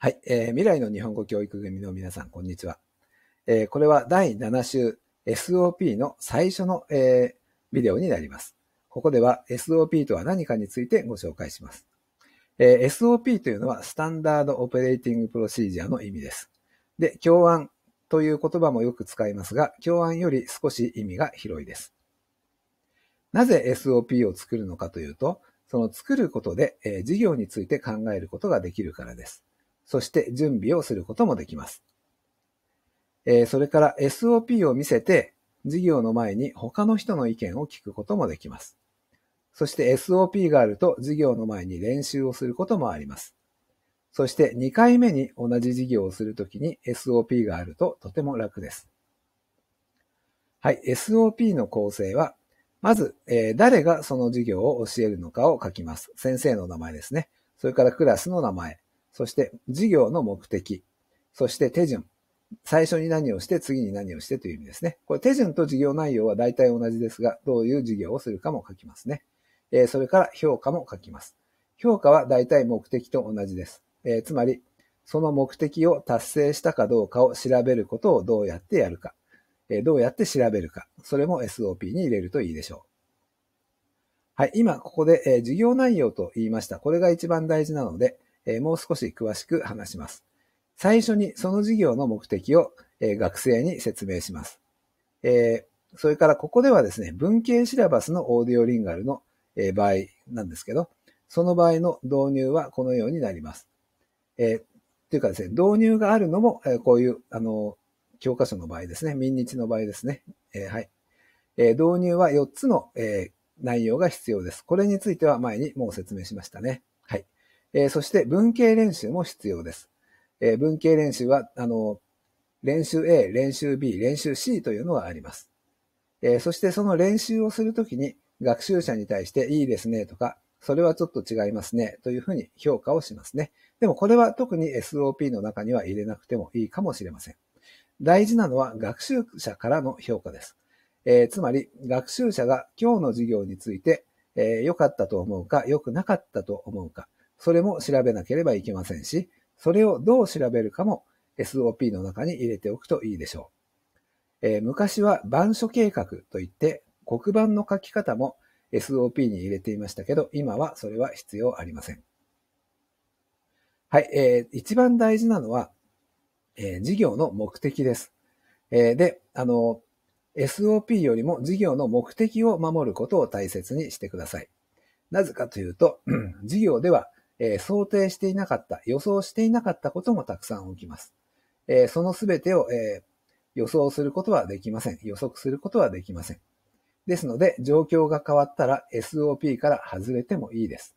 はい、えー、未来の日本語教育組の皆さん、こんにちは。えー、これは第7週 SOP の最初の、えー、ビデオになります。ここでは SOP とは何かについてご紹介します。えー、SOP というのはスタンダードオペレーティングプロシージャーの意味です。で、教案という言葉もよく使いますが、教案より少し意味が広いです。なぜ SOP を作るのかというと、その作ることで、えー、事業について考えることができるからです。そして準備をすることもできます。えー、それから SOP を見せて、事業の前に他の人の意見を聞くこともできます。そして SOP があると事業の前に練習をすることもあります。そして2回目に同じ事業をするときに SOP があるととても楽です。はい、SOP の構成は、まず、えー、誰がその事業を教えるのかを書きます。先生の名前ですね。それからクラスの名前。そして事業の目的、そして手順。最初に何をして、次に何をしてという意味ですね。これ手順と事業内容は大体同じですが、どういう事業をするかも書きますね。えそれから評価も書きます。評価は大体目的と同じです。えつまり、その目的を達成したかどうかを調べることをどうやってやるか、えどうやって調べるか、それも SOP に入れるといいでしょう。はい、今ここで、え事業内容と言いました。これが一番大事なので、えもう少し詳しく話します。最初にその事業の目的を、え学生に説明します。えそれからここではですね、文系シラバスのオーディオリンガルの、え場合なんですけど、その場合の導入はこのようになります。えというかですね、導入があるのも、えこういう、あの、教科書の場合ですね、民日の場合ですね。えはい。え導入は4つの、え内容が必要です。これについては前にもう説明しましたね。えそして文系練習も必要です。え文系練習は、あの、練習 A、練習 B、練習 C というのがあります。えそしてその練習をするときに学習者に対していいですねとか、それはちょっと違いますねというふうに評価をしますね。でもこれは特に SOP の中には入れなくてもいいかもしれません。大事なのは学習者からの評価です。えー、つまり学習者が今日の授業について良、えー、かったと思うか良くなかったと思うか、それも調べなければいけませんし、それをどう調べるかも SOP の中に入れておくといいでしょう。えー、昔は板書計画といって黒板の書き方も SOP に入れていましたけど、今はそれは必要ありません。はい、えー、一番大事なのは、えー、事業の目的です。えー、で、あの、SOP よりも事業の目的を守ることを大切にしてください。なぜかというと、事業ではえー、想定していなかった、予想していなかったこともたくさん起きます。えー、そのすべてを、えー、予想することはできません。予測することはできません。ですので、状況が変わったら SOP から外れてもいいです。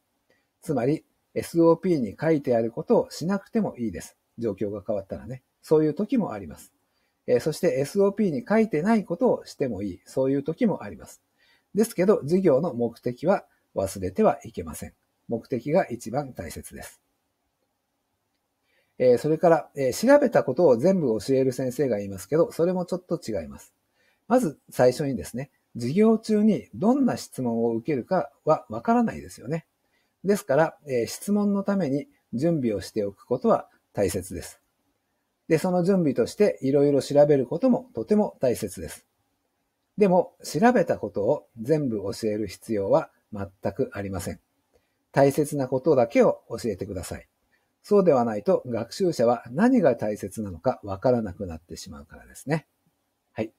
つまり、SOP に書いてあることをしなくてもいいです。状況が変わったらね。そういう時もあります。えー、そして SOP に書いてないことをしてもいい。そういう時もあります。ですけど、授業の目的は忘れてはいけません。目的が一番大切です。えそれから、え調べたことを全部教える先生がいますけど、それもちょっと違います。まず最初にですね、授業中にどんな質問を受けるかはわからないですよね。ですから、え質問のために準備をしておくことは大切です。で、その準備としていろいろ調べることもとても大切です。でも、調べたことを全部教える必要は全くありません。大切なことだけを教えてください。そうではないと学習者は何が大切なのかわからなくなってしまうからですね。はい。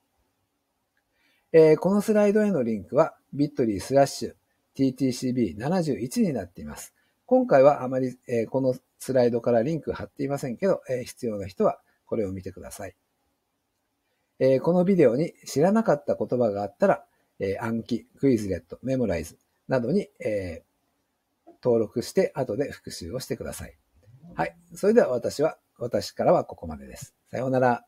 えー、このスライドへのリンクは bit.ly スラッシュ ttcb71 になっています。今回はあまり、えー、このスライドからリンク貼っていませんけど、えー、必要な人はこれを見てください。えこのビデオに知らなかった言葉があったら、え暗記、クイズレット、メモライズなどに、え登録して、後で復習をしてください。はい。それでは私は、私からはここまでです。さようなら。